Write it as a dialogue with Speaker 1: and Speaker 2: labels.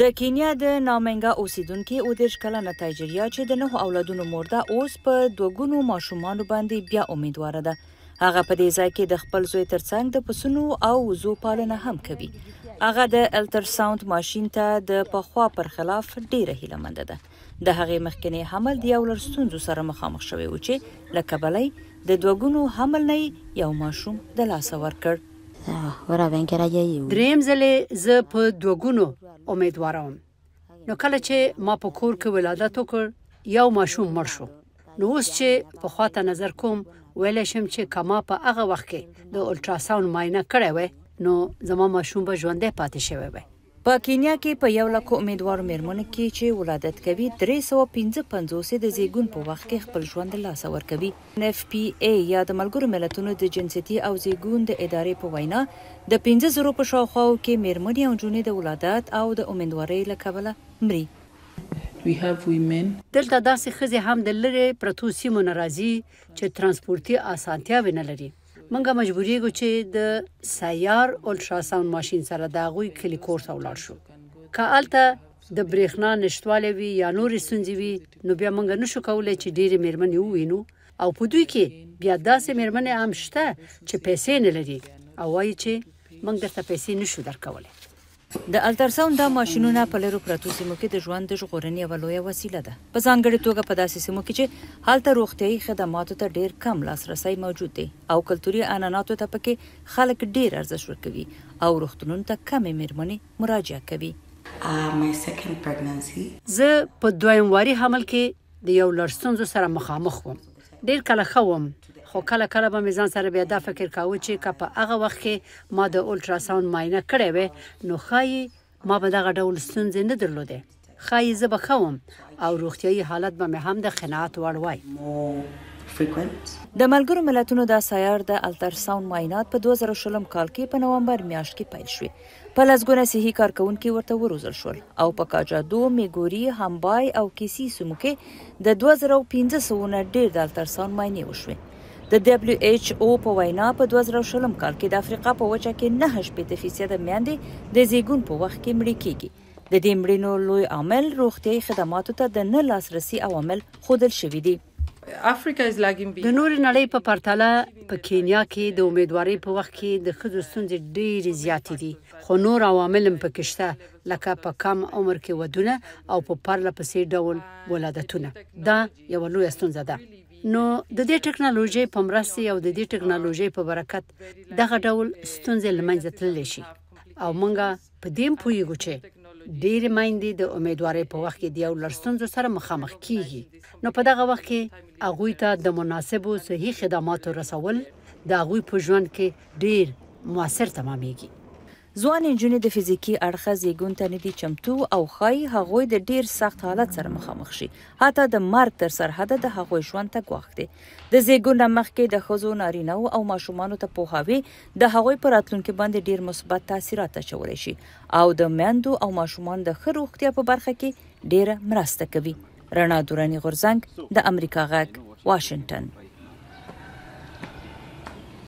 Speaker 1: د کینیا د نامنګا اوسیدونکو او د شکلنه تاجریا چې د نه اولادونو مرده اوس په دوګونو ماشومان باندې بیا امیدوار ده هغه په دې ځای کې د خپل زوی ترڅنګ د پسونو او زو پالنه هم کوي هغه د الټراساوند ماشين ته د پخوا پر خلاف ډیره هیله مند ده د هغې مخکنی حمل د یو لرستونځو سره مخامخ شوی و چې لکه بلې د دوګونو حمل نه یو ماشوم د لاس ورکړ دریم ځلې زه په
Speaker 2: دوګونو امیدوارم نو کله چې ما په کور کې ولادت وکړ یو ماشوم مړ شو نو اوس چې په خواته نظر کوم ویل شم چې کما په هغه وخت کې د الټراساوند ماینه کړې وې نو زما ماشوم به ژوندې پاتې شوی وي
Speaker 1: په کینیا کې په یو لکه امیدوار مېرمن کې چې ولادت کوي 355 د زیګون په وخت کې خپل ژوند لاس ورکوي اف پی ای یا د ملګرو ملتونو د جنسيتي او زیګون د ادارې په وینا د 5000 په شاوخوا کې مېرمن او جونې د ولادت او د امیدواري لکبله مري وی هاف ویمن دلته
Speaker 2: داسې خزي هم د لری پروتو سیمو ناراضي چې ترانسپورتي اسانتیا ونه لري منګه مجبورېږو چې د سیار الټراساوند ماشين سره د غوي کلیکور ته ولاړ شو کالته د برېښنا نشټواله وی یا نورې سنځي وی نو بیا منګه نشو کولای چې ډېری مېرمنې ووینو او په دوی کې بیا داسې مېرمنې هم شته
Speaker 1: چې پیسې نه لري او وایي چې منګ درته پیسې نشو درکولای د الټراساوند د ماشينونو په لرو پرتو سیمو کې د ژوند د ژغورنې یو لوی وسیله ده په ځانګړي توګه په داسې سیمو کې چې حالت روغتيي خدماتو ته ډیر کم لاسرسي موجود دی او کلتوري عنعناتو ته پکې خلک ډیر ارزښت ورکوي او روغتونونو ته کم مرمنې مراجعه کوي uh, زه په دویم واري حمل کې
Speaker 2: د یو لړ ستونزو سره مخامخ وم ډیر کله خوم خو کله کله به میزان سره بیا دا فکر کاوه چې که په هغه وخت کې ما د الټرا ساوند ماینه کړې وې نو خای ما به دغه ډول ستونزې نه درلوده خای زه به خوم او روغتیايي حالت به مې
Speaker 1: هم د قناعت وړ وای frequent. د ملګرو ملتونو د سیار د الټراساوند معاینات په 2020 کال کې په نومبر میاشت کې پیل شوې په لزګونه صحی کارکونکو ورته وروزل شول او په کاجادو میګوري همبای او کیسی سمو کې د 2500 نه ډیر د الټراساوند معاینې وشوې د دبليو ایچ او په وینا په 2020 کال کې د افریقا په وچه کې 9.8% میندې د زیګون په وخت کې مړ کیږي د دې مړینو لوی عامل روغتیاي خدماتو ته د نه لاسرسي عوامل خودل شوې دي د نور نړۍ په پرتله په کینیا
Speaker 2: کې کی د امیدواري په وخت کې د خځو ستونزې ډېرې زیاتې دي خو نور عوامل هم پکې شته لکه په کم عمر کې ودونه او په پرله پسې ډول ولادتونه دا یو لوی ستونزه ده نو د دې ټکنالوژي په مرسته او د دې ټکنالوژي په برکت دغه ډول ستونزې لمنځه تللی شي او مونږه په دې پوهیږو چې ډیر مېندې د امیدوارۍ په وخت کې د یو لړستونزو سره مخامخ کیږي نو په دغه وخت کې هغه ته د مناسبو صحي خدماتو رسول د هغه
Speaker 1: په ژوند کې ډیر موثر تمامېږي ځوان انجنیر د فزیکی اړخه زیګون ته ندي چمتو او خای هغوی د ډیر سخت حالت سره مخامخ شي حتی د مرګ تر سرحده د هغوی ژوند ته ګواښ دی د زیګون مخکې د خزو نارینه او ماشومان ته پوهاوی د هغوی پر راتلونکي باندې ډیر مثبت تاثیرات اچولی شي او د میندو او ماشومان د ښه روغتیا په برخه کې ډیره مرسته کوي رڼا دورانی غورزنګ د امریکا غږ واشنگټن